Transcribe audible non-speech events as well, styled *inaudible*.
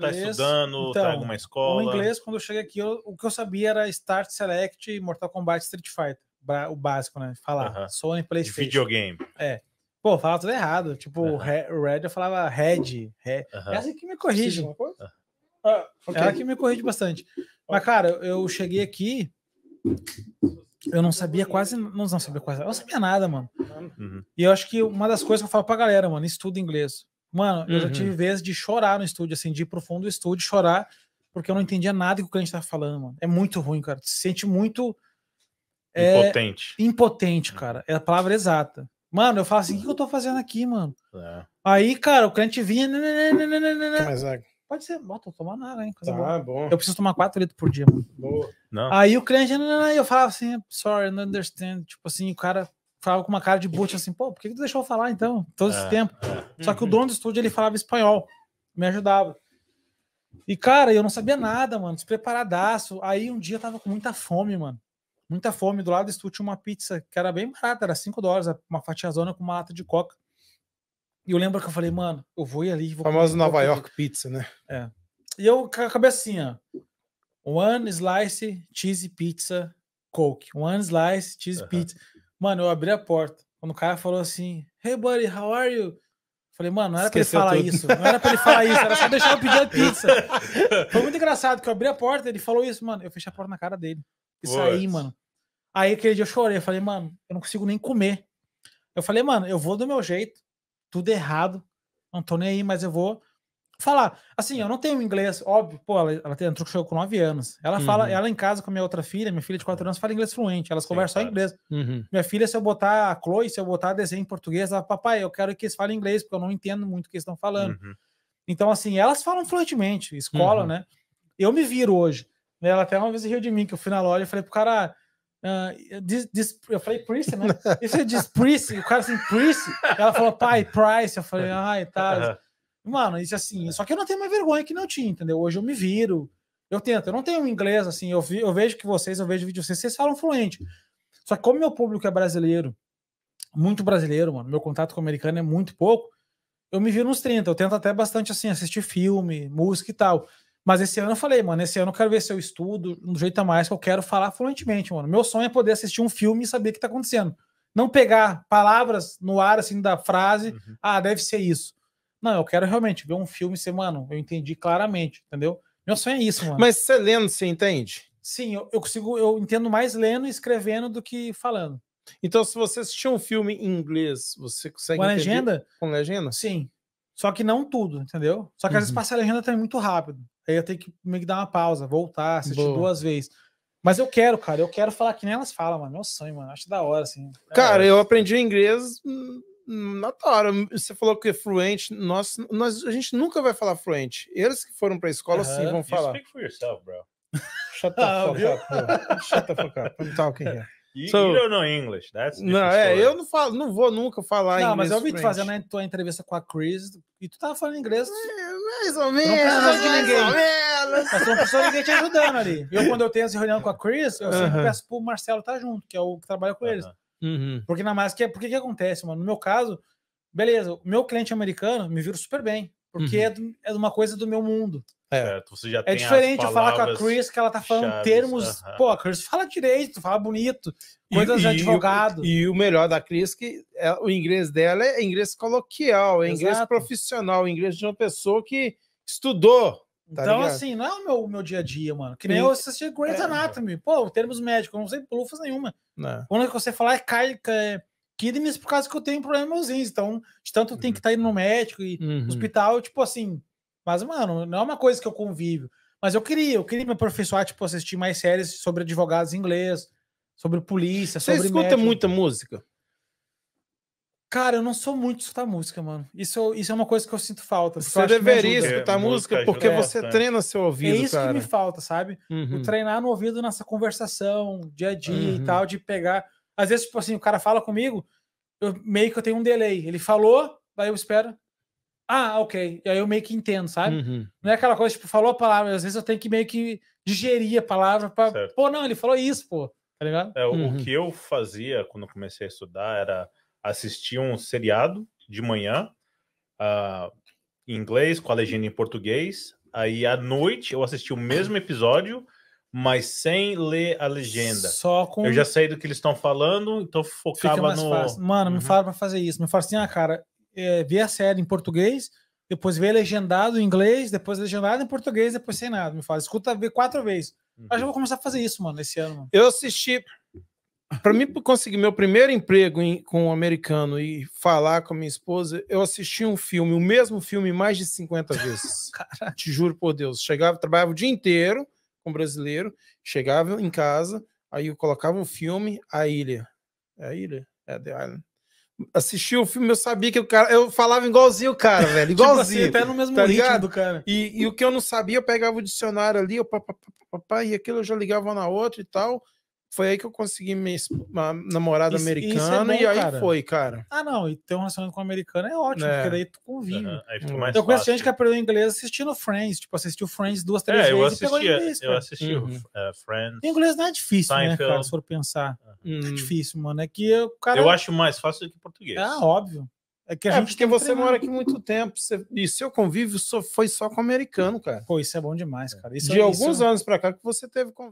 Tá inglês. Tá estudando, então, tá em então, alguma escola? O inglês, quando eu cheguei aqui, eu, o que eu sabia era Start, Select, Mortal Kombat, Street Fighter. O básico, né? Falar. Uh -huh. Sony, Playstation. De videogame. É. Pô, falava tudo errado. Tipo, -huh. Red eu falava Red. Red. Uh -huh. É Essa assim aqui me corrige. Uh Ela que me corrige bastante. Mas, cara, eu cheguei aqui. Eu não sabia quase. Não, não sabia quase. Eu não sabia nada, mano. Uhum. E eu acho que uma das coisas que eu falo pra galera, mano, estuda inglês. Mano, eu já uhum. tive vezes de chorar no estúdio, assim, de ir pro fundo do estúdio chorar, porque eu não entendia nada que o cliente tava falando, mano. É muito ruim, cara. se sente muito. É, impotente. Impotente, cara. É a palavra exata. Mano, eu falo assim: o que eu tô fazendo aqui, mano? É. Aí, cara, o cliente vinha. Mas, é... Pode ser, bota, tomar nada, hein? Coisa tá, boa. bom. Eu preciso tomar 4 litros por dia, mano. Boa. Não. Aí o cliente, eu falava assim, sorry, I don't understand. Tipo assim, o cara ficava com uma cara de bucha assim, pô, por que, tu deixou eu falar então? Todo esse é, tempo. É. Só que o uhum. dono do estúdio ele falava espanhol, me ajudava. E, cara, eu não sabia nada, mano, despreparadaço. Aí um dia eu tava com muita fome, mano. Muita fome. Do lado do estúdio tinha uma pizza que era bem barata, era 5 dólares, uma fatiazona com uma lata de coca. E eu lembro que eu falei, mano, eu vou ir ali. Vou Famoso Nova York pizza, né? É. E eu acabei assim, ó. One slice cheese pizza Coke. One slice cheese uhum. pizza. Mano, eu abri a porta. Quando o cara falou assim, hey buddy, how are you? Falei, mano, não era Esqueceu pra ele falar tudo. isso. Não era pra ele falar isso, era só *laughs* deixar eu pedir a pizza. Foi muito engraçado que eu abri a porta, ele falou isso, mano. Eu fechei a porta na cara dele. E saí, mano. Aí aquele dia eu chorei, eu falei, mano, eu não consigo nem comer. Eu falei, mano, eu vou do meu jeito, tudo errado, não tô nem aí, mas eu vou falar. Assim, eu não tenho inglês, óbvio, pô, ela, ela entrou com 9 anos. Ela uhum. fala, ela em casa com a minha outra filha, minha filha de 4 anos, fala inglês fluente, elas Sim, conversam claro. inglês. Uhum. Minha filha, se eu botar a Chloe, se eu botar desenho em português, ela, papai, eu quero que eles falem inglês, porque eu não entendo muito o que eles estão falando. Uhum. Então, assim, elas falam fluentemente, escola, uhum. né? Eu me viro hoje. Ela até uma vez riu de mim, que eu fui na loja e falei pro cara, Uh, this, this, eu falei Price, né? Isso é diz Price, o cara assim, Price. Ela falou, pai, Price. Eu falei, uhum. ai, tá. Uhum. Mano, isso assim, é. só que eu não tenho mais vergonha que não tinha, entendeu? Hoje eu me viro, eu tento, eu não tenho inglês, assim, eu, vi, eu vejo que vocês, eu vejo vídeo vocês, vocês falam fluente. Só que como meu público é brasileiro, muito brasileiro, mano, meu contato com o americano é muito pouco, eu me viro nos 30, eu tento até bastante, assim, assistir filme, música e tal. Mas esse ano eu falei, mano, esse ano eu quero ver se eu estudo um jeito a mais que eu quero falar fluentemente, mano. Meu sonho é poder assistir um filme e saber o que tá acontecendo. Não pegar palavras no ar, assim, da frase, uhum. ah, deve ser isso. Não, eu quero realmente ver um filme e mano, eu entendi claramente, entendeu? Meu sonho é isso, mano. Mas você lendo, você entende? Sim, eu, eu consigo, eu entendo mais lendo e escrevendo do que falando. Então, se você assistir um filme em inglês, você consegue. Com legenda? Com legenda? Sim. Só que não tudo, entendeu? Só que uhum. às vezes uhum. passa a legenda também é muito rápido. Aí eu tenho que meio que dar uma pausa, voltar, assistir Boa. duas vezes. Mas eu quero, cara, eu quero falar que nem elas falam, mano. Meu sonho, mano. Acho da hora, assim. cara, é. eu aprendi inglês na hum, hora, você falou que é fluente, nós, nós, a gente nunca vai falar fluente. Eles que foram para a escola, uh -huh. sim, vão falar. You speak for yourself, bro. *laughs* Shut the ah, fuck up, Shut the fuck up. Não tá o *laughs* You, so, you don't know English. That's não, é, eu não falo, não vou nunca falar não, inglês. Não, mas eu vi tu fazendo a tua entrevista com a Chris e tu tava falando inglês. É, mais ou menos. Não precisou de ninguém. Mas tu não precisou de ninguém te ajudando ali. Eu, quando eu tenho essa reunião com a Chris, eu sempre uh -huh. peço pro Marcelo estar tá junto, que é o que trabalha com uh -huh. eles. Uhum. Porque na máscara, porque que acontece, mano? No meu caso, beleza, o meu cliente americano me vira super bem, porque uhum. é, do, é uma coisa do meu mundo. É, certo, você já é diferente eu falar com a Chris que ela tá falando chaves, termos. Uhum. Pô, a Chris fala direito, fala bonito, coisas e, de advogado. E, e, o melhor da Chris que é, o inglês dela é inglês coloquial, é Exato. inglês profissional, inglês de uma pessoa que estudou Tá então, ligado? assim, não é o meu, meu dia a dia, mano. Que nem Sim. eu assisti Great é, Anatomy. Pô, termos médicos, eu não sei lufas nenhuma. O único que você falar é, é kidneys por causa que eu tenho problemas Então, de tanto uhum. tem que estar uhum. tá indo no médico e uhum. hospital, tipo assim. Mas, mano, não é uma coisa que eu convivo. Mas eu queria, eu queria me aperfeiçoar, tipo, assistir mais séries sobre advogados ingleses sobre polícia, você sobre. Você escuta médico. muita música? Cara, eu não sou muito de escutar música, mano. Isso, isso é uma coisa que eu sinto falta. Você deveria escutar é, música, é porque você é, treina seu ouvido. É isso cara. que me falta, sabe? Uhum. O treinar no ouvido nessa conversação, dia a dia uhum. e tal, de pegar. Às vezes, tipo assim, o cara fala comigo, eu meio que eu tenho um delay. Ele falou, aí eu espero. Ah, ok. E aí eu meio que entendo, sabe? Uhum. Não é aquela coisa, tipo, falou a palavra. Às vezes eu tenho que meio que digerir a palavra para. Pô, não, ele falou isso, pô. Tá ligado? É, o, o uhum. que eu fazia quando comecei a estudar era assistir um seriado de manhã, uh, em inglês, com a legenda em português. Aí à noite eu assisti o mesmo episódio, mas sem ler a legenda. Só com... Eu já sei do que eles estão falando, então focava no. Fácil. Mano, uhum. me fala pra fazer isso. Me fala assim, ah, cara, é, vê a série em português, depois vê legendado em inglês, depois legendado em português, depois sem nada. Me fala, escuta, vê quatro vezes. Uhum. Acho que eu vou começar a fazer isso, mano, esse ano. Mano. Eu assisti para mim conseguir meu primeiro emprego em, com um americano e falar com a minha esposa, eu assisti um filme, o mesmo filme, mais de 50 vezes. *laughs* Te juro por Deus. Chegava, trabalhava o dia inteiro com um brasileiro, chegava em casa, aí eu colocava o um filme, A Ilha. É a Ilha? É The Island. Assistia o filme, eu sabia que o cara. Eu falava igualzinho o cara, *laughs* velho. Igualzinho. tipo assim, até no mesmo tá ritmo ligado? do cara. E, e, o que eu não sabia, eu pegava o dicionário ali, eu, pá, pá, pá, pá, e aquilo eu já ligava na outra e tal foi aí que eu consegui minha, namorada isso, americana isso é bom, e aí cara. foi, cara. Ah, não, e ter um relacionamento com americano é ótimo, é. porque daí tu convive. Uhum, eu conheço gente que aprendeu inglês assistindo Friends, tipo, assistiu Friends duas, três é, vezes eu assisti, inglês, Eu assisti uhum. uh, Friends. inglês não é difícil, Seinfeld. né, cara, se for pensar. Uhum. É difícil, mano, é que o cara... Eu acho mais fácil do que português. Ah, óbvio. É que a é, gente porque você mora aqui muito tempo. Você... E seu convívio só foi só com americano, cara. Pô, isso é bom demais, é. cara. Isso, De é, alguns anos pra cá que você teve convívio.